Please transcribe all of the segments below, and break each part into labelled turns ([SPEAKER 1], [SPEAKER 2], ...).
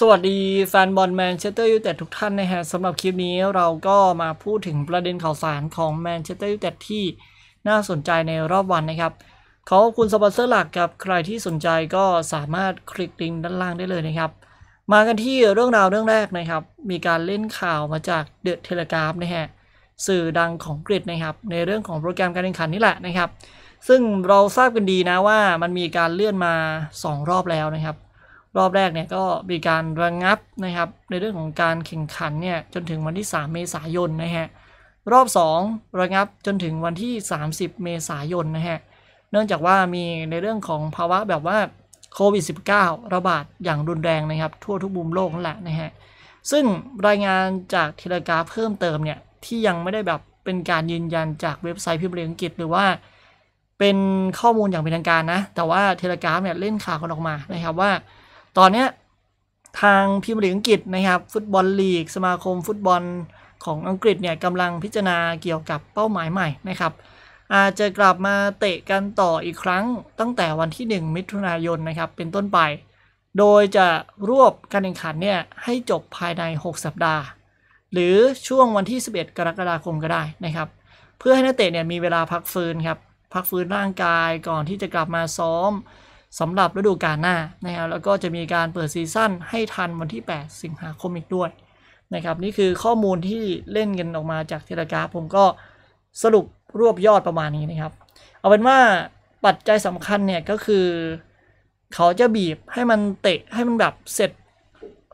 [SPEAKER 1] สวัสดี แฟนบอลแมนเชสเตอร์ยูไนเต็ดทุกท่านนะฮะสำหรับคลิปนี้เราก็มาพูดถึงประเด็นข่าวสารของแมนเชสเตอร์ยูไนเต็ดที่น่าสนใจในรอบวันนะครับ ขอบคุณสปอนเซอร์หลักกับใครที่สนใจก็สามารถคลิกลิงก์ด้านล่างได้เลยนะครับ มากันที่เรื่องราวเรื่องแรกนะครับ มีการเล่นข่าวมาจากเดอะเทเลกราฟนะฮะ สื่อดังของกรีกนะครับในเรื่องของโปรแกรมการแข่งขันนี่แหละนะครับ ซึ่งเราทราบกันดีนะว่ามันมีการเลื่อนมา 2 รอบแล้วนะครับรอบแรกเนี่ยก็มีการระงงับนะครับในเรื่องของการแข่งขันเนี่ยจนถึงวันที่ 3 เมษายนนะฮะรอบ 2 ระงับจนถึงวันที่ 30 เมษายนนะฮะเนื่องจากว่ามีในเรื่องของภาวะแบบว่าโควิด -19 ระบาดอย่างรุนแรงนะครับ ทั่วทุกมุมโลกนั่นแหละนะฮะซึ่งรายงานจากเทเลกราฟเพิ่มเติมเนี่ยที่ยังไม่ได้แบบเป็นการยืนยันจากเว็บไซต์พิมพ์เรียงอังกฤษหรือว่า เป็นข้อมูลอย่างเป็นทางการนะ แต่ว่าเทเลกราฟเนี่ยเล่นข่าวกันออกมานะครับว่าตอนเนี้ยทางพิมพ์ลีกอังกฤษนะครับ ฟุตบอลลีก สมาคมฟุตบอลของอังกฤษเนี่ยกำลังพิจารณาเกี่ยวกับเป้าหมายใหม่นะครับอาจจะกลับมาเตะกันต่ออีกครั้งตั้งแต่วันที่ 1 มิถุนายนนะครับเป็นต้นไป โดยจะรวบการแข่งขันเนี่ยให้จบภายใน 6 สัปดาห์ หรือช่วงวันที่ 11 กรกฎาคมก็ได้นะครับเพื่อให้นักเตะเนี่ยมีเวลาพักฟื้นครับพักฟื้นร่างกายก่อนที่จะกลับมาซ้อมสำหรับฤดูกาลหน้านะครับแล้วก็จะมีการเปิดซีซั่นให้ทันวันที่ 8 สิงหาคมอีกด้วยนะครับนี่คือข้อมูลที่เล่นกันออกมาจากเทเลกราฟผมก็สรุปรวบยอดประมาณนี้นะครับเอาเป็นว่าปัจจัยสำคัญเนี่ยก็คือเขาจะบีบให้มันเตะ ให้มันแบบเสร็จ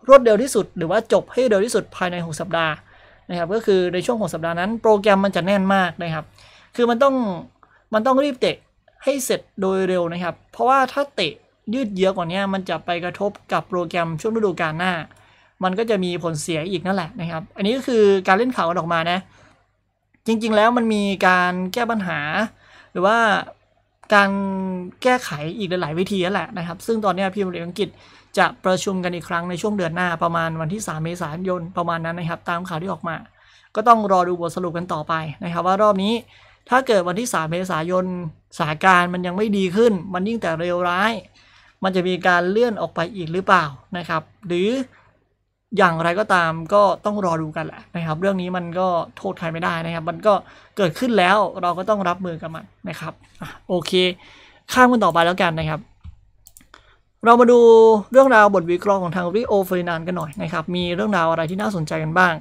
[SPEAKER 1] รวดเร็วที่สุด หรือว่าจบให้เร็วที่สุดภายใน 6 สัปดาห์นะครับก็คือในช่วง 6 สัปดาห์นั้น โปรแกรมมันจะแน่นมากนะครับคือมันต้องมันต้องรีบเตะให้เสร็จโดยเร็วนะครับ เพราะว่าถ้าเตะยืดเยื้อกว่านี้ มันจะไปกระทบกับโปรแกรมช่วงฤดูกาลหน้า มันก็จะมีผลเสียอีกนั่นแหละนะครับ อันนี้ก็คือการเล่นข่าวกันออกมานะ จริงๆ แล้วมันมีการแก้ปัญหา หรือว่าการแก้ไขอีกหลายๆวิธีนั่นแหละนะครับ ซึ่งตอนนี้พิมพ์เรียอังกฤษ จะประชุมกันอีกครั้งในช่วงเดือนหน้าประมาณวันที่ 3 เมษายนประมาณนั้นนะครับ ตามข่าวที่ออกมา ก็ต้องรอดูบทสรุปกันต่อไปนะครับ ว่ารอบนี้ถ้าเกิดวันที่ 3 เมษายน สถานการณ์มันยังไม่ดีขึ้น มันยิ่งแต่เร็วร้าย มันจะมีการเลื่อนออกไปอีกหรือเปล่านะครับ หรืออย่างไรก็ตามก็ต้องรอดูกันแหละนะครับ เรื่องนี้มันก็โทษใครไม่ได้นะครับ มันก็เกิดขึ้นแล้วเราก็ต้องรับมือกับมันนะครับอโอเค ข้ามกันต่อไปแล้วกันนะครับ เรามาดูเรื่องราวบทวิเคราะห์ของทางริโอเฟรนันกันหน่อยนะครับ มีเรื่องราวอะไรที่น่าสนใจกันบ้าง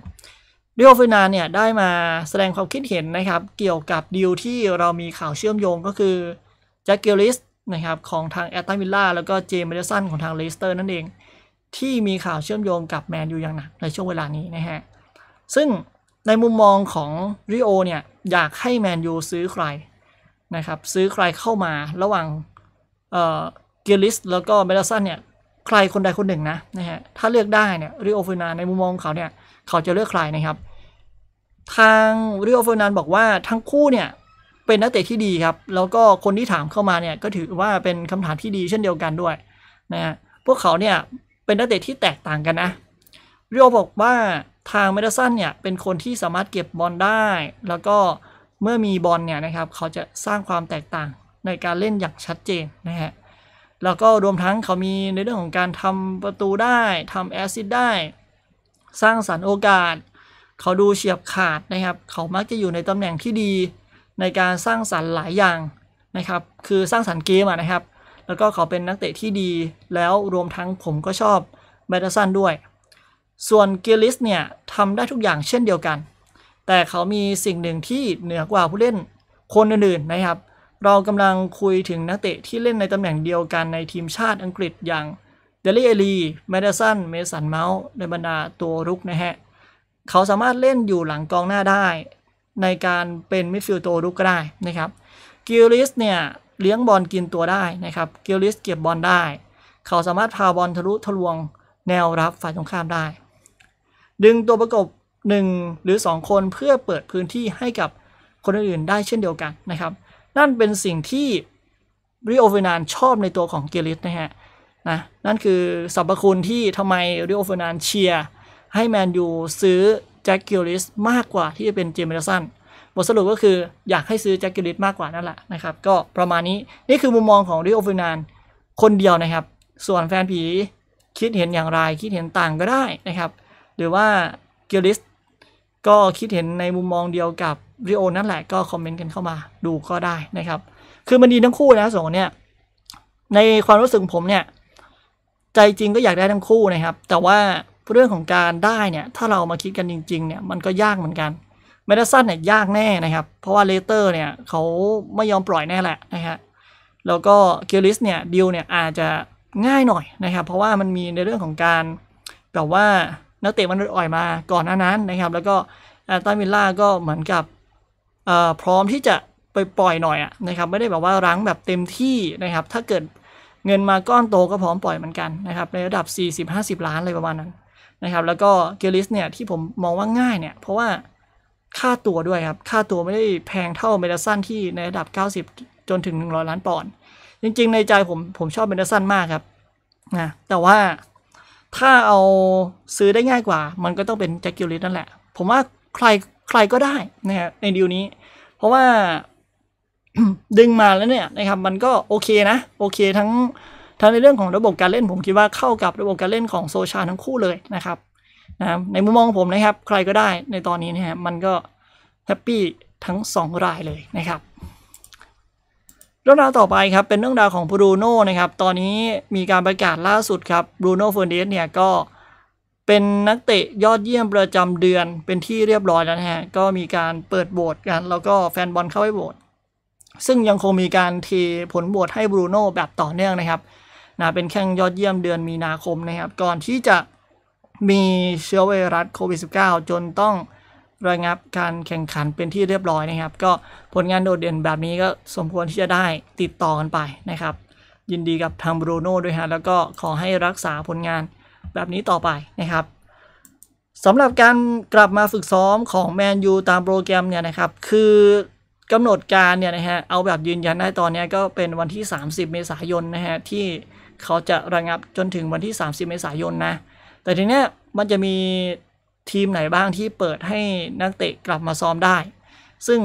[SPEAKER 1] ดิโอฟินาเนี่ยได้มาแสดงความคิดเห็นนะครับ เกี่ยวกับดีลที่เรามีข่าวเชื่อมโยงก็คือแจ็คเกลลิสนะครับ ของทางแอตตันวิลล่าแล้วก็เจมส์เมดสันของทางเลสเตอร์นั่นเอง ที่มีข่าวเชื่อมโยงกับแมนยูอย่างหนักในช่วงเวลานี้นะฮะซึ่งในมุมมองของริโอเนี่ยอยากให้แมนยูซื้อใครนะครับซื้อใครเข้ามาระหว่างเเกลิสแล้วก็เมดสันเนี่ยใครคนใดคนหนึ่งนะนะฮะถ้าเลือกได้เนี่ยริโอฟินาในมุมมองเขาเนี่ยเขาจะเลือกใครนะครับทางริโอเฟอร์นันบอกว่าทั้งคู่เนี่ยเป็นนักเตะที่ดีครับแล้วก็คนที่ถามเข้ามา เนี่ยก็ถือว่าเป็นคำถามที่ดีเช่นเดียวกันด้วยนะฮะพวกเขาเนี่ยเป็นนักเตะที่แตกต่างกันนะริโอบอกว่าทางเมดสันเนี่ย เป็นคนที่สามารถเก็บบอลได้ แล้วก็เมื่อมีบอลเนี่ยนะครับเขาจะสร้างความแตกต่างในการเล่นอย่างชัดเจนนะฮะแล้วก็รวมทั้งเขามีในเรื่องของการทำประตูได้ทำแอซิดได้ สร้างสารรค์โอกาสเขาดูเฉียบขาดนะครับ เขามักจะอยู่ในตำแหน่งที่ดี ในการสร้างสรรค์หลายอย่างนะครับ คือสร้างสรรค์เกมนะครับ แล้วก็เขาเป็นนักเตะที่ดี แล้วรวมทั้งผมก็ชอบแบตสันด้วย ส่วนเกลิสเนี่ยทำได้ทุกอย่างเช่นเดียวกัน แต่เขามีสิ่งหนึ่งที่เหนือกว่าผู้เล่นคนอื่นๆนะครับ เรากำลังคุยถึงนักเตะที่เล่นในตำแหน่งเดียวกันในทีมชาติอังกฤษอย่างเดลี่เอลีแมดสัน เมสันเมาส์ในบรรดาตัวรุกนะฮะเขาสามารถเล่นอยู่หลังกองหน้าได้ในการเป็นมิดฟิลด์ตัวรุกก็ได้นะครับกิลิสเนี่ย เลี้ยงบอลกินตัวได้นะครับกิลิสเก็บบอลได้ เขาสามารถพาบอลทะลุทะลวงแนวรับฝ่ายตรงข้ามได้ ดึงตัวประกบ1 หรือ 2 คนเพื่อเปิดพื้นที่ให้กับคนอื่นได้เช่นเดียวกันนะครับ นั่นเป็นสิ่งที่ริโอเฟนานชอบในตัวของเกลิสนะฮะนะนั่นคือสรรพคุณที่ทำไมริโอเฟนานเชียร์ให้แมนยูซื้อแจ็คกิลลิสมากกว่าที่จะเป็นเจมเลสัน บทสรุปก็คืออยากให้ซื้อแจ็คกิลลิสมากกว่านั่นแหละนะครับ ก็ประมาณนี้ นี่คือมุมมองของริโอฟินาน คนเดียวนะครับ ส่วนแฟนผีคิดเห็นอย่างไร คิดเห็นต่างก็ได้นะครับ หรือว่ากิลิสก็คิดเห็นในมุมมองเดียวกับริโอนั่นแหละ ก็คอมเมนต์กันเข้ามาดูก็ได้นะครับ คือมันดีทั้งคู่นะสองเนี่ยในความรู้สึกผมเนี่ยใจจริงก็อยากได้ทั้งคู่นะครับ แต่ว่าเรื่องของการได้เนี่ย ถ้าเรา มาคิดกันจริงๆเนี่ย มันก็ยากเหมือนกันเมดัซันเนี่ยยากแน่นะครับ เพราะว่าเลเตอร์เนี่ยเขาไม่ยอมปล่อยแน่แหละนะฮะ แล้วก็เกลิสเนี่ยดิวเนี่ยอาจจะง่ายหน่อยนะครับ เพราะว่ามันมีในเรื่องของการแบบว่านักเตะมันอ่อยมา ก่อนหน้านั้นนะครับ แล้วก็แอตตันวิลล่าก็เหมือนกับพร้อมที่จะไปปล่อยหน่อยอะนะครับ ไม่ได้แบบว่ารั้งแบบเต็มที่นะครับ ถ้าเกิดเงินมาก้อนโตก็พร้อมปล่อยเหมือนกันนะครับ ในระดับ 40-50 ล้านอะไรประมาณนั้นนะครับแล้วก็เกลิสเนี่ยที่ผมมองว่าง่ายเนี่ย เพราะว่าค่าตัวด้วยครับ ค่าตัวไม่ได้แพงเท่าเมดาสันที่ในระดับ 90 จนถึง 100 ล้านปอนด์จริงๆในใจผมผมชอบเมดาสันมากครับนะแต่ว่าถ้าเอาซื้อได้ง่ายกว่า มันก็ต้องเป็นแจ็คกิลลิสนั่นแหละ ผมว่าใครใครก็ได้นะฮะในดีลนี้ เพราะว่า ดึงมาแล้วเนี่ยนะครับมันก็โอเคนะโอเคทั้งถ้าในเรื่องของระบบการเล่นผมคิดว่าเข้ากับระบบการเล่นของโซชาทั้งคู่เลยนะครับนะในมุมมองผมนะครับใครก็ได้ในตอนนี้นะฮะมันก็แฮปปี้ทั้ง2 รายเลยนะครับเรื่องราวต่อไปครับเป็นเรื่องราวของบรูโน่นะครับ ตอนนี้มีการประกาศล่าสุดครับบรูโน่เฟอร์เดสเนี่ยก็เป็นนักเตะยอดเยี่ยมประจำเดือนเป็นที่เรียบร้อยแล้วนะฮะก็มีการเปิดโหวตกัน แล้วก็แฟนบอลเข้าไปโหวตซึ่งยังคงมีการเทผลโหวตให้บรูโน่แบบต่อเนื่องนะครับนะเป็นแข่งยอดเยี่ยมเดือนมีนาคมนะครับก่อนที่จะมีเชื้อไวรัสโควิด -19 จนต้องระงับการแข่งขันเป็นที่เรียบร้อยนะครับ ก็ผลงานโดดเด่นแบบนี้ก็สมควรที่จะได้ติดต่อกันไปนะครับ ยินดีกับทางบรูโน่ด้วยฮะแล้วก็ขอให้รักษาผลงานแบบนี้ต่อไปนะครับสำหรับการกลับมาฝึกซ้อมของแมนยูตามโปรแกรมเนี่ยนะครับ คือกำหนดการเนี่ยนะฮะเอาแบบยืนยันได้ตอนนี้ก็เป็นวันที่ 30 เมษายนนะฮะที่เขาจะระงับจนถึงวันที่ 30 เมษายนนะ แต่ทีเนี้ยมันจะมีทีมไหนบ้างที่เปิดให้นักเตะกลับมาซ้อมได้ ซึ่ง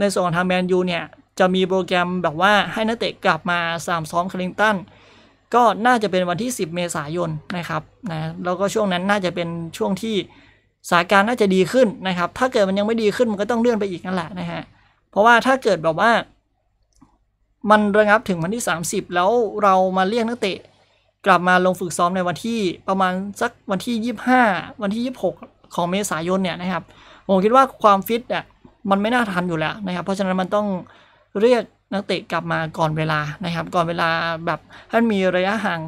[SPEAKER 1] ในส่วนทางแมนยูเนี่ยจะมีโปรแกรมแบบว่าให้นักเตะกลับมาสามซ้อมคลิงตัน ก็น่าจะเป็นวันที่ 10 เมษายนนะครับ นะแล้วก็ช่วงนั้นน่าจะเป็นช่วงที่สถานการณ์น่าจะดีขึ้นนะครับ ถ้าเกิดมันยังไม่ดีขึ้นมันก็ต้องเลื่อนไปอีกนั่นแหละนะฮะ เพราะว่าถ้าเกิดแบบว่ามันระงับถึงวันที่ 30 แล้วเรามาเรียกนักเตะกลับมาลงฝึกซ้อมในวันที่ประมาณสักวันที่ 25 วันที่ 26 ของเมษายนเนี่ยนะครับ ผมคิดว่าความฟิตอ่ะมันไม่น่าทันอยู่แล้วนะครับ เพราะฉะนั้นมันต้องเรียกนักเตะกลับมาก่อนเวลานะครับ ก่อนเวลาแบบให้มีระยะห่าง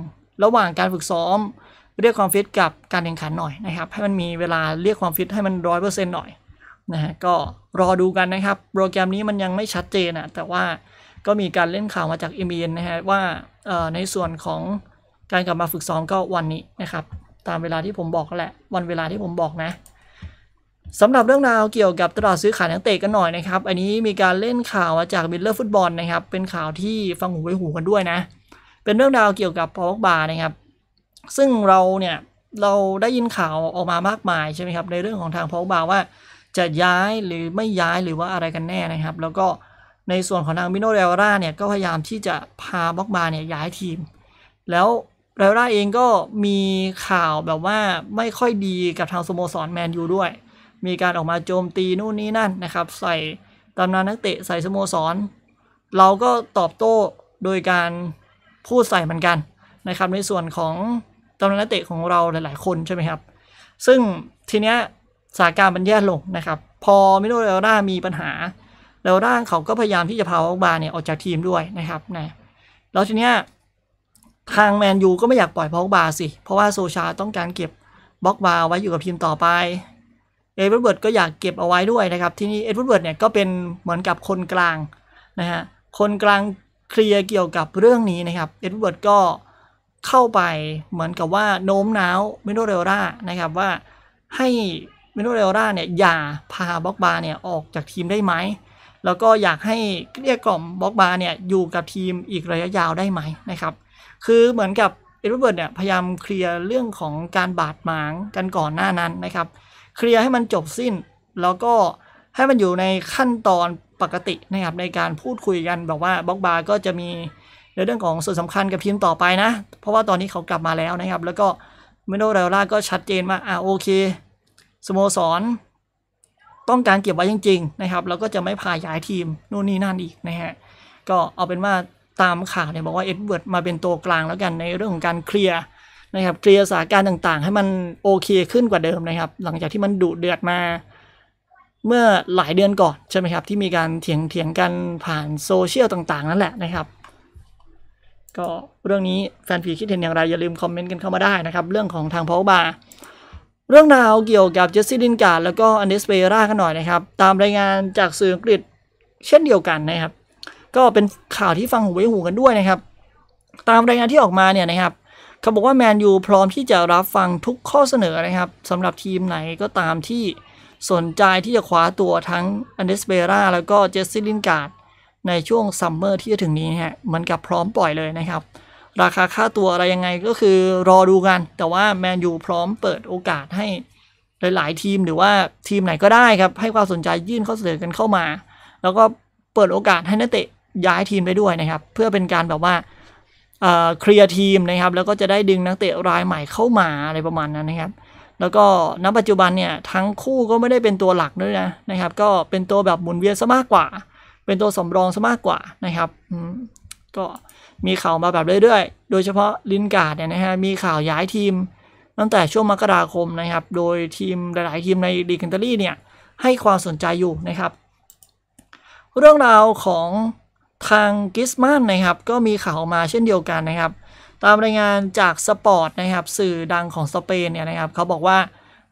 [SPEAKER 1] ระหว่างการฝึกซ้อมเรียกความฟิตกับการแข่งขันหน่อยนะครับให้มันมีเวลาเรียกความฟิตให้มันร้อยเปอร์เซ็นต์หน่อยนะฮะก็รอดูกันนะครับ โปรแกรมนี้มันยังไม่ชัดเจนอ่ะแต่ว่าก็มีการเล่นข่าวมาจากเอ็นนะฮะว่าในส่วนของการกลับมาฝึกซ้อมก็วันนี้นะครับตามเวลาที่ผมบอกแหละวันเวลาที่ผมบอกนะสำหรับเรื่องราวเกี่ยวกับตลาดซื้อขายนักเตะกันหน่อยนะครับอันนี้มีการเล่นข่าวมาจากบิลเลอร์ฟุตบอลนะครับเป็นข่าวที่ฟังหูไวหู กันด้วยนะเป็นเรื่องราวเกี่ยวกับพอลบาร์นะครับซึ่งเราเนี่ยเราได้ยินข่าวออกมามากมายใช่ไหมครับในเรื่องของทางพอลบาร์ว่าจะย้ายหรือไม่ย้ายหรือว่าอะไรกันแน่นะครับ แล้วก็ในส่วนของนางมิโนเรลร่าเนี่ยก็พยายามที่จะพาบ็อกบาเนี่ยย้ายทีม แล้วเรลร่าเองก็มีข่าวแบบว่าไม่ค่อยดีกับทางสโมสรแมนยูด้วย มีการออกมาโจมตีนู่นนี่นั่นนะครับ ใส่ตำนานนักเตะใส่สโมสรเราก็ตอบโต้โดยการพูดใส่เหมือนกันนะครับในส่วนของตำนานนักเตะของเราหลาย ๆ คนใช่ไหมครับซึ่งทีเนี้ยสถานการณ์มันแย่ลงนะครับ พอมิโนเรลรามีปัญหาแล้วร่างเขาก็พยายามที่จะพาออกบาเนี่ยออกจากทีมด้วยนะครับนะแล้วทีเนี้ยทางแมนยูก็ไม่อยากปล่อยพอกบาสิ เพราะว่าโซชาต้องการเก็บบล็อกบาไว้อยู่กับทีมต่อไป เอ็ดเวิร์ดก็อยากเก็บเอาไว้ด้วยนะครับ ที่นี่เอ็ดเวิร์ดเนี่ยก็เป็นเหมือนกับคนกลางนะฮะ คนกลางเคลียร์เกี่ยวกับเรื่องนี้นะครับ เอ็ดเวิร์ดก็เข้าไปเหมือนกับว่าโน้มน้าวมิโนเรล่านะครับว่าให้มิโนเรล่าเนี่ยอย่าพาบล็อกบาเนี่ยออกจากทีมได้ไหมแล้วก็อยากให้เรียกกล่อมบล็อกบาเนี่ยอยู่กับทีมอีกระยะยาวได้ไหมนะครับ คือเหมือนกับเอ็ดเวิร์ดเบิร์เนี่ยพยายามเคลียร์เรื่องของการบาดหมางกันก่อนหน้านั้นนะครับ เคลียร์ให้มันจบสิ้น แล้วก็ให้มันอยู่ในขั้นตอนปกตินะครับในการพูดคุยกันแบบว่าบล็อกบาก็จะมีในเรื่องของส่วนสำคัญกับทีมต่อไปนะเพราะว่าตอนนี้เขากลับมาแล้วนะครับแล้วก็เมโนเรล่าก็ชัดเจนว่าอ่าโอเคสโมสรต้องการเก็บไว้จริงๆนะครับแล้วก็จะไม่พาย้ายทีมนู่นนี่นั่นอีกนะฮะก็เอาเป็นว่าตามข่าวเนี่ยบอกว่าเอ็ดเวิร์ดมาเป็นตัวกลางแล้วกันในเรื่องของการเคลียร์นะครับเคลียร์สถานการณ์ต่างๆ ให้มันโอเค ขึ้นกว่าเดิมนะครับ หลังจากที่มันดุเดือดมา เมื่อหลายเดือนก่อนใช่ไหมครับที่มีการเถียงเถียงกันผ่านโซเชียลต่างๆนั่นแหละนะครับ ก็เรื่องนี้แฟนพีคิดเห็นอย่างไรอย่าลืมคอมเมนต์กันเข้ามาได้นะครับเรื่องของทางพาวบาร์เรื่องราวเกี่ยวกับเจสซี่ลินการ์ดแล้วก็อันเดสเปรากันหน่อยนะครับ ตามรายงานจากสื่ออังกฤษ เช่นเดียวกันนะครับ ก็เป็นข่าวที่ฟังหูไว้หู กันด้วยนะครับ ตามรายงานที่ออกมาเนี่ยนะครับเขาบอกว่าแมนยูพร้อมที่จะรับฟังทุกข้อเสนอนะครับสำหรับทีมไหนก็ตามที่สนใจที่จะคว้าตัวทั้งอันเดสเบราแล้วก็เจสซี่ลินการ์ดในช่วงซัมเมอร์ที่จะถึงนี้ฮะเหมันกับพร้อมปล่อยเลยนะครับราคาค่าตัวอะไรยังไงก็คือรอดูกันแต่ว่าแมนยูพร้อม เปิดโอกาสให้หลาย ๆทีม หรือว่าทีมไหนก็ได้ครับให้ความสนใจยื่นข้อเสนอกันเข้ามา แล้วก็เปิดโอกาสให้นักเตะย้ายทีมไปด้วยนะครับ เพื่อเป็นการแบบว่าเคลียร์ทีมนะครับแล้วก็จะได้ดึงนักเตะรายใหม่เข้ามาอะไรประมาณนั้นนะครับ แล้วก็ณปัจจุบันเนี่ยทั้งคู่ก็ไม่ได้เป็นตัวหลักด้วยนะนะครับ ก็เป็นตัวแบบหมุนเวียนซะมากกว่า เป็นตัวสำรองซะมากกว่านะครับ ก็มีข่าวมาแบบเรื่อยๆ โดยเฉพาะ ลินการ์ดเนี่ยนะฮะ มีข่าวย้ายทีมตั้งแต่ช่วงมกราคมนะครับ โดยทีมหลายๆทีมในดีกนเตอรี่เนี่ยให้ความสนใจอยู่นะครับ เรื่องราวของทางกิสมันนะครับก็มีข่าวมาเช่นเดียวกันนะครับ ตามรายงานจากสปอร์ตนะครับสื่อดังของสเปนเนี่ยนะครับเขาบอกว่า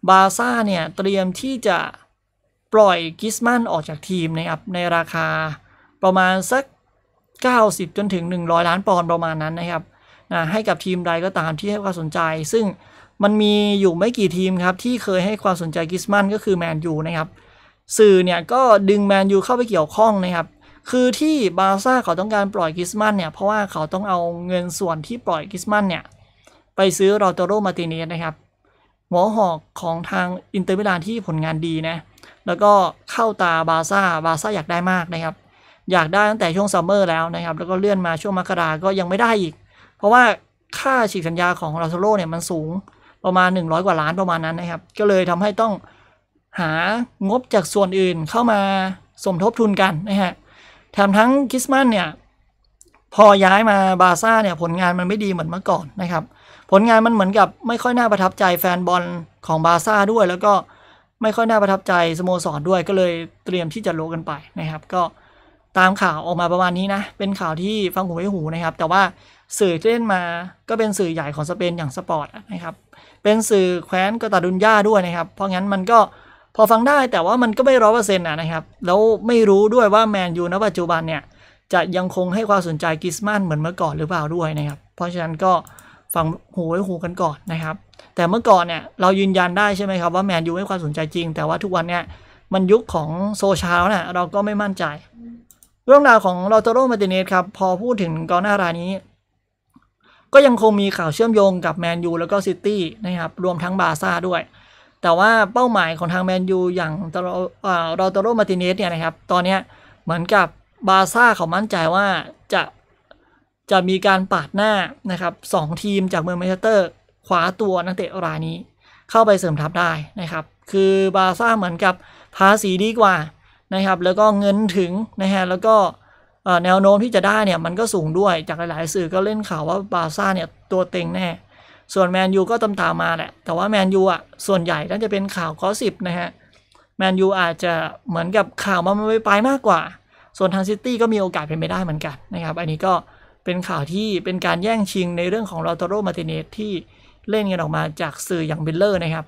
[SPEAKER 1] บาซ่าเนี่ยเตรียมที่จะปล่อยกิสมันออกจากทีมนะครับในราคาประมาณสัก90 จนถึง 100 ล้านปอนด์ประมาณนั้นนะครับนะให้กับทีมใดก็ตามที่ให้ความสนใจ ซึ่งมันมีอยู่ไม่กี่ทีมครับ ที่เคยให้ความสนใจกิสมันก็คือแมนยูนะครับ สื่อเนี่ยก็ดึงแมนยูเข้าไปเกี่ยวข้องนะครับ คือที่บาซ่าเขาต้องการปล่อยกิสมันเนี่ยเพราะว่าเขาต้องเอาเงินส่วนที่ปล่อยกิสมันเนี่ยไปซื้อราโตโรมาติเนสนะครับ หัวหอกของทางอินเตอร์มิลานที่ผลงานดีนะ แล้วก็เข้าตาบาซ่า บาซ่าอยากได้มากนะครับอยากได้ตั้งแต่ช่วงซัมเมอร์แล้วนะครับ แล้วก็เลื่อนมาช่วงมกราก็ยังไม่ได้อีก เพราะว่าค่าฉีกสัญญาของลาโซโลเนี่ยมันสูงประมาณ 100 กว่าล้านประมาณนั้นนะครับ ก็เลยทำให้ต้องหางบจากส่วนอื่นเข้ามาสมทบทุนกันนะฮะแถมทั้งคิสมันเนี่ยพอย้ายมาบาซ่าเนี่ยผลงานมันไม่ดีเหมือนเมื่อก่อนนะครับ ผลงานมันเหมือนกับไม่ค่อยน่าประทับใจแฟนบอลของบาซ่าด้วย แล้วก็ไม่ค่อยน่าประทับใจสโมสรด้วย ก็เลยเตรียมที่จะโลกันไปนะครับก็ตามข่าวออกมาประมาณนี้นะ เป็นข่าวที่ฟังหูไว้หูนะครับ แต่ว่าสื่อที่เล่นมาก็เป็นสื่อใหญ่ของสเปนอย่างสปอร์ตนะครับ เป็นสื่อแคว้นกตาดุนยาด้วยนะครับ เพราะงั้นมันก็พอฟังได้แต่ว่ามันก็ไม่ร้อยเปอร์เซ็นต์นะครับ แล้วไม่รู้ด้วยว่าแมนยูณปัจจุบันเนี่ยจะยังคงให้ความสนใจกิสมานเหมือนเมื่อก่อนหรือเปล่าด้วยนะครับ เพราะฉะนั้นก็ฟังหูไว้หูกันก่อนนะครับ แต่เมื่อก่อนเนี่ยเรายืนยันได้ใช่ไหมครับว่าแมนยูให้ความสนใจจริง แต่ว่าทุกวันเนี่ยมันยุคของโซเชียลนะเราก็ไม่มั่นใจเรื่องราวของลอตโรมาติเนสครับ พอพูดถึงกองหน้ารายนี้ ก็ยังคงมีข่าวเชื่อมโยงกับแมนยูแล้วก็ซิตี้นะครับ รวมทั้งบาซ่าด้วย แต่ว่าเป้าหมายของทางแมนยูอย่างลอตโรมาติเนสเนี่ยนะครับ ตอนนี้เหมือนกับบาซ่าเขามั่นใจว่า จะจะมีการปาดหน้านะครับสองทีมจากเมืองแมนเชสเตอร์คว้าตัวนักเตะรายนี้ เข้าไปเสริมทัพได้นะครับ คือบาซ่าเหมือนกับภาษีดี กว่านะครับแล้วก็เงินถึงนะฮะแล้วก็แนวโน้มที่จะได้เนี่ยมันก็สูงด้วยจากหลายๆ สื่อก็เล่นข่าวว่าบาซ่าเนี่ยตัวเต็งแน่ส่วนแมนยูก็ตามตามมาแหละ แต่ว่าแมนยูอ่ะส่วนใหญ่น่าจะเป็นข่าวกอสิบนะฮะแมนยูอาจจะเหมือนกับข่าวมันไมปไปมากกว่า ส่วนทางซิตี้ก็มีโอกาสเป็นไปได้เหมือนกันนะครับ อันนี้ก็เป็นข่าวที่เป็นการแย่งชิงในเรื่องของลอตโตโรมาติเนสที่เล่นกันออกมาจากสื่ออย่างเบลเลอร์นะครับ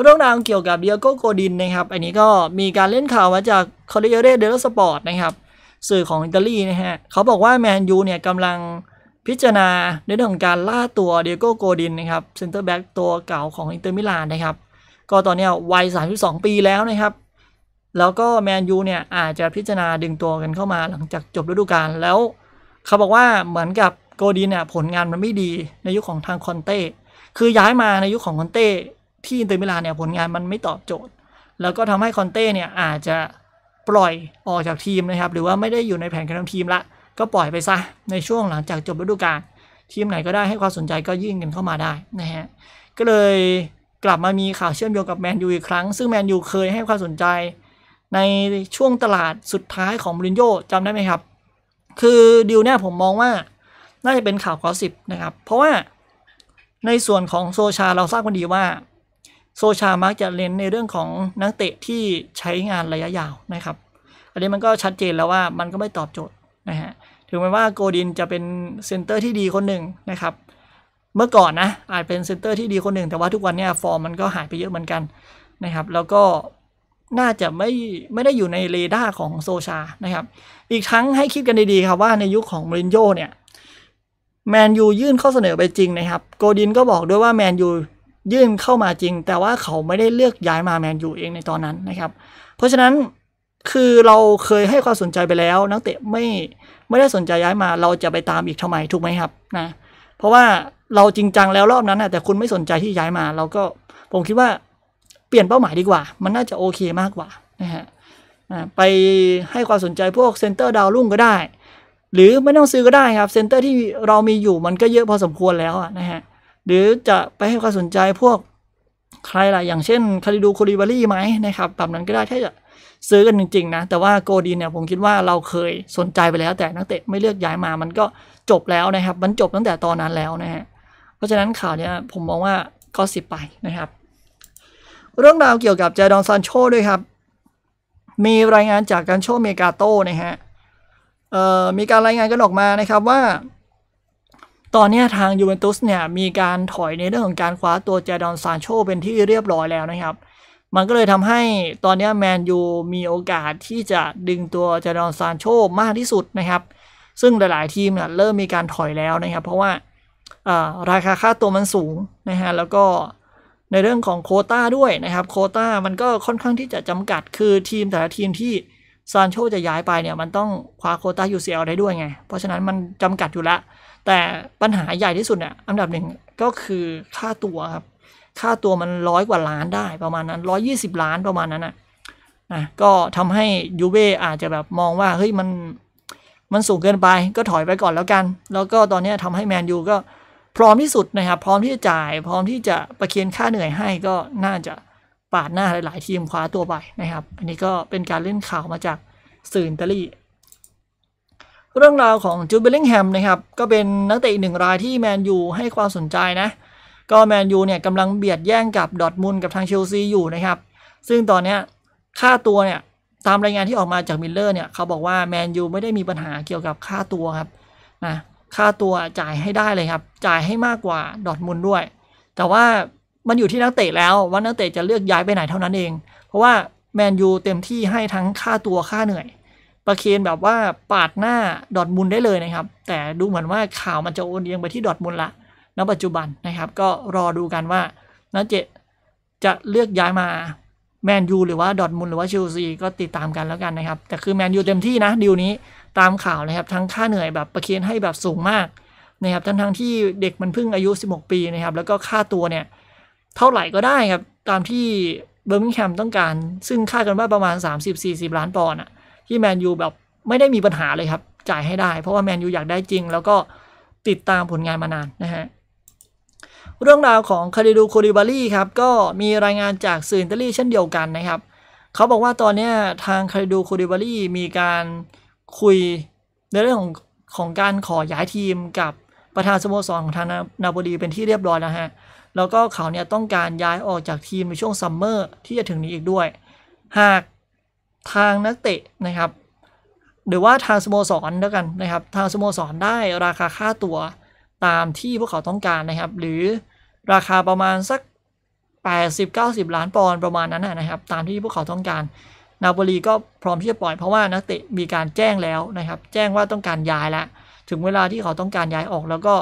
[SPEAKER 1] เรื่องราวเกี่ยวกับเดียโกโกดินนะครับ อันนี้ก็มีการเล่นข่าวมาจากคอร์เอเรเดลสปอร์ตนะครับ สื่อของอิตาลีนะฮะเขาบอกว่าแมนยูเนี่ยกำลังพิจารณาในเรื่องของการล่าตัวเดียโกโกดินนะครับเซ็นเตอร์แบ็กตัวเก่าของอินเตอร์มิลานนะครับก็ตอนนี้วัย 32 ปีแล้วนะครับ แล้วก็แมนยูเนี่ยอาจจะพิจารณาดึงตัวกันเข้ามาหลังจากจบฤดูกาลแล้วเขาบอกว่าเหมือนกับโกดินเนี่ยผลงานมันไม่ดีในยุคขของทางคอนเต้คือย้ายมาในยุคขของคอนเต้ที่อินเตอร์มิลานเนี่ยผลงานมันไม่ตอบโจทย์ แล้วก็ทำให้ คอนเต้เนี่ยอาจจะปล่อยออกจากทีมนะครับ หรือว่าไม่ได้อยู่ในแผนการทำทีมละ ก็ปล่อยไปซะ ในช่วงหลังจากจบฤดูกาลทีมไหนก็ได้ให้ความสนใจก็ยื่นงินเข้ามาได้นะฮะ ก็เลยกลับมามีข่าวเชื่อมโยงกับแมนยูอีกครั้ง ซึ่งแมนยูเคยให้ความสนใจ ในช่วงตลาดสุดท้ายของมูรินโญ่จำได้ไหมครับ คือดิวเนี่ยผมมองว่าน่าจะเป็นข่าวกอสิบนะครับ เพราะว่าในส่วนของโซชาเราทราบกันดีว่าโซชามักจะเน้นในเรื่องของนักเตะที่ใช้งานระยะยาวนะครับอันนี้มันก็ชัดเจนแล้วว่ามันก็ไม่ตอบโจทย์นะฮะถึงแม้ว่าโกดินจะเป็นเซนเตอร์ที่ดีคนหนึ่งนะครับเมื่อก่อนนะอาจเป็นเซนเตอร์ที่ดีคนหนึ่งแต่ว่าทุกวันนี้ฟอร์มมันก็หายไปเยอะเหมือนกันนะครับแล้วก็น่าจะไม่ไม่ได้อยู่ในเรดาร์ของโซชานะครับอีกทั้งให้คิดกันดีๆครับว่าในยุคของมรินโญ่เนี่ยแมนยูยื่นข้อเสนอไปจริงนะครับโกดินก็บอกด้วยว่าแมนยูยื่นเข้ามาจริง แต่ว่าเขาไม่ได้เลือกย้ายมาแมนยูเองในตอนนั้นนะครับ เพราะฉะนั้นคือเราเคยให้ความสนใจไปแล้ว นักเตะไม่ไม่ได้สนใจย้ายมา เราจะไปตามอีกทำไมถูกไหมครับนะ เพราะว่าเราจริงจังแล้วรอบนั้นนะแต่คุณไม่สนใจที่ย้ายมา เราก็ผมคิดว่าเปลี่ยนเป้าหมายดีกว่า มันน่าจะโอเค มากกว่านะฮะไปให้ความสนใจพวกเซนเตอร์ดาวรุ่งก็ได้ หรือไม่ต้องซื้อก็ได้ครับเซนเตอร์ที่เรามีอยู่มันก็เยอะพอสมควรแล้วนะฮะหรือจะไปให้ความสนใจพวก ใครล่ะอย่างเช่นคาริดูโคลิบารี่ไหมนะครับแบบนั้นก็ได้ถ้าจะซื้อกันจริง ๆ นะ แต่ว่าโกดีเนี่ยผมคิดว่าเราเคยสนใจไปแล้วแต่นักเตะไม่เลือกย้ายมามันก็จบแล้วนะครับ มันจบตั้งแต่ตอนนั้นแล้วนะฮะเพราะฉะนั้นข่าวเนี่ยผมมองว่าก็สิบไปนะครับ เรื่องราวเกี่ยวกับเจดอนซานโชด้วยครับ มีรายงานจากการโชเมกาโต้นะฮะมีการรายงานกันออกมานะครับว่าตอนนี้ทางยูเวนตุสเนี่ยมีการถอยในเรื่องของการคว้าตัวเจดอนซานโชเป็นที่เรียบร้อยแล้วนะครับ มันก็เลยทำให้ตอนนี้แมนยูมีโอกาสที่จะดึงตัวเจดอนซานโชมากที่สุดนะครับ ซึ่งหลาย ๆ ทีมเนี่ยเริ่มมีการถอยแล้วนะครับ เพราะว่าราคาค่าตัวมันสูงนะฮะ แล้วก็ในเรื่องของโคต้าด้วยนะครับ โคต้ามันก็ค่อนข้างที่จะจำกัด คือทีมแต่ละทีมที่ซานโชจะย้ายไปเนี่ย มันต้องคว้าโคต้า UCL ได้ด้วยไง เพราะฉะนั้นมันจำกัดอยู่แล้วแต่ปัญหาใหญ่ที่สุดเนี่ยอันดับหนึ่งก็คือค่าตัวครับค่าตัวมันร้อยกว่าล้านได้ประมาณนั้นร้อยยี่สิบล้านประมาณนั้นอ่ะนะก็ทำให้ยูเว่อาจจะแบบมองว่าเฮ้ยมันมันสูงเกินไปก็ถอยไปก่อนแล้วกัน แล้วก็ตอนนี้ทำให้แมนยูก็พร้อมที่สุดนะครับพร้อมที่จะจ่ายพร้อมที่จะประเคียนค่าเหนื่อยให้ ก็น่าจะปาดหน้าหลาย ๆ ทีมคว้าตัวไปนะครับ อันนี้ก็เป็นการเล่นข่าวมาจากสื่ออิตาลีเรื่องราวของจูเบลลิงแฮมนะครับก็เป็นนักเตะอีกหนึ่งรายที่แมนยูให้ความสนใจนะก็แมนยูเนี่ยกำลังเบียดแย่งกับดอทมุลกับทางเชลซีอยู่นะครับซึ่งตอนนี้ค่าตัวเนี่ยตามรายงานที่ออกมาจากมิลเลอร์เนี่ยเขาบอกว่าแมนยูไม่ได้มีปัญหาเกี่ยวกับค่าตัวครับนะค่าตัวจ่ายให้ได้เลยครับ จ่ายให้มากกว่าดอทมุลด้วย แต่ว่ามันอยู่ที่นักเตะแล้วว่านักเตะจะเลือกย้ายไปไหนเท่านั้นเอง เพราะว่าแมนยูเต็มที่ให้ทั้งค่าตัวค่าเหนื่อยประเคนแบบว่าปาดหน้า ดอทมูลได้เลยนะครับ แต่ดูเหมือนว่าข่าวมันจะโอนเอียงไปที่ดอทมูลละณปัจจุบันนะครับ ก็รอดูกันว่านาเจจะเลือกย้ายมาแมนยูหรือว่า ดอทมูลหรือว่าเชลซีก็ติดตามกันแล้วกันนะครับ แต่คือแมนยูเต็มที่นะดีลนี้ตามข่าวนะครับ ทั้งค่าเหนื่อยแบบประเคนให้แบบสูงมากนะครับ ทั้งทั้งที่เด็กมันเพิ่งอายุ 16 ปีนะครับ แล้วก็ค่าตัวเนี่ยเท่าไหร่ก็ได้ครับ ตามที่เบอร์มิงแฮมต้องการ ซึ่งคาดกันว่าประมาณ 30-40ล้านปอนด์อ่ะที่แมนยูแบบไม่ได้มีปัญหาเลยครับ จ่ายให้ได้เพราะว่าแมนยูอยากได้จริง แล้วก็ติดตามผลงานมานานนะฮะเรื่องราวของคาริดูโคดิบารีครับ ก็มีรายงานจากสื่ออิตาลีเช่นเดียวกันนะครับเขาบอกว่าตอนนี้ทางคาริดูโคดิบารีมีการคุยในเรื่องของของการขอย้ายทีมกับประธานสโมสรของทางนาโปลีเป็นที่เรียบร้อย แล้วฮะ แล้วก็เขาเนี่ยต้องการย้ายออกจากทีมในช่วงซัมเมอร์ที่จะถึงนี้อีกด้วย หากทางนักเตะนะครับหรือว่าทางสโมสรแล้วกันนะครับทางสโมสรได้ราคาค่าตัวตามที่พวกเขาต้องการนะครับหรือราคาประมาณสัก 80-90 ล้านปอนด์ประมาณนั้นนะครับตามที่พวกเขาต้องการ นาโปลีก็พร้อมที่จะปล่อยเพราะว่านักเตะมีการแจ้งแล้วนะครับแจ้งว่าต้องการย้ายแล้วถึงเวลาที่เขาต้องการย้ายออก แล้วก็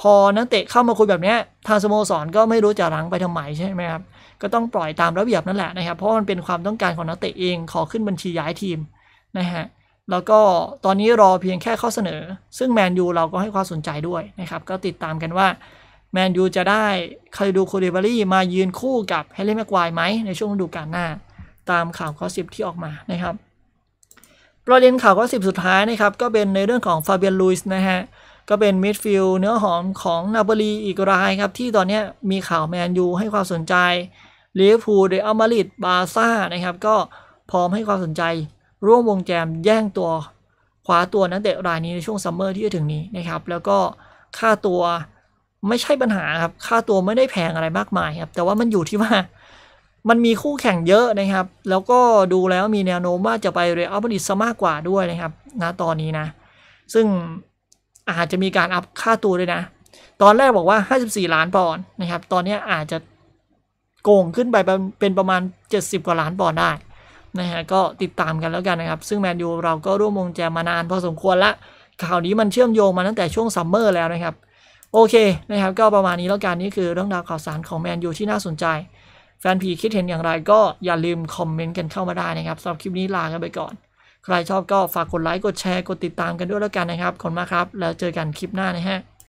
[SPEAKER 1] พอนักเตะเข้ามาคุยแบบนี้ทางสโมสรก็ไม่รู้จะรั้งไปทำไมใช่ไหมครับก็ต้องปล่อยตามระเบียบนั่นแหละนะครับ เพราะมันเป็นความต้องการของนักเตะเอง ขอขึ้นบัญชีย้ายทีมนะฮะ แล้วก็ตอนนี้รอเพียงแค่ข้อเสนอ ซึ่งแมนยูเราก็ให้ความสนใจด้วยนะครับ ก็ติดตามกันว่าแมนยูจะได้คาริดูโคเดบารี่มายืนคู่กับแฮร์รี่แม็กควายไหม ในช่วงฤดูกาลหน้า ตามข่าวข้อสิบที่ออกมานะครับประเด็นข่าวข้อสิบสุดท้ายนะครับ ก็เป็นในเรื่องของฟาเบียนลุยส์นะฮะ ก็เป็นมิดฟิลด์เนื้อหอมของนาบรีอีกรายครับ ที่ตอนนี้มีข่าวแมนยูให้ความสนใจลิเวอร์พูลเดอัลมาริดบาซ่า นะครับ ก็พร้อมให้ความสนใจร่วมวงแจมแย่งตัวคว้าตัวนักเตะรายนี้ในช่วงซัมเมอร์ที่จะถึงนี้นะครับ แล้วก็ค่าตัวไม่ใช่ปัญหาครับ ค่าตัวไม่ได้แพงอะไรมากมายครับ แต่ว่ามันอยู่ที่ว่ามันมีคู่แข่งเยอะนะครับ แล้วก็ดูแล้วมีแนวโน้มว่าจะไปเรอัลมาดริดซะมากกว่าด้วยนะครับ ณ ตอนนี้นะ ซึ่งอาจจะมีการอัพค่าตัวด้วยนะ ตอนแรกบอกว่า 54 ล้านปอนด์นะครับ ตอนนี้อาจจะโกงขึ้นไปเป็นประมาณ 70 กว่าล้านปอนด์ได้นะฮะก็ติดตามกันแล้วกันนะครับ ซึ่งแมนยูเราก็ร่วมวงแจมานานพอสมควรละข่าวนี้มันเชื่อมโยงมาตั้งแต่ช่วงซัมเมอร์แล้วนะครับ โอเคนะครับก็ประมาณนี้แล้วกัน นี่คือเรื่องราวข่าวสารของแมนยูที่น่าสนใจ แฟนพีคิดเห็นอย่างไรก็อย่าลืมคอมเมนต์กันเข้ามาได้นะครับสำหรับคลิปนี้ลากันไปก่อน ใครชอบก็ฝากกดไลค์กดแชร์กดติดตามกันด้วยแล้วกันนะครับขอบคุณมากครับแล้วเจอกันคลิปหน้านะฮะ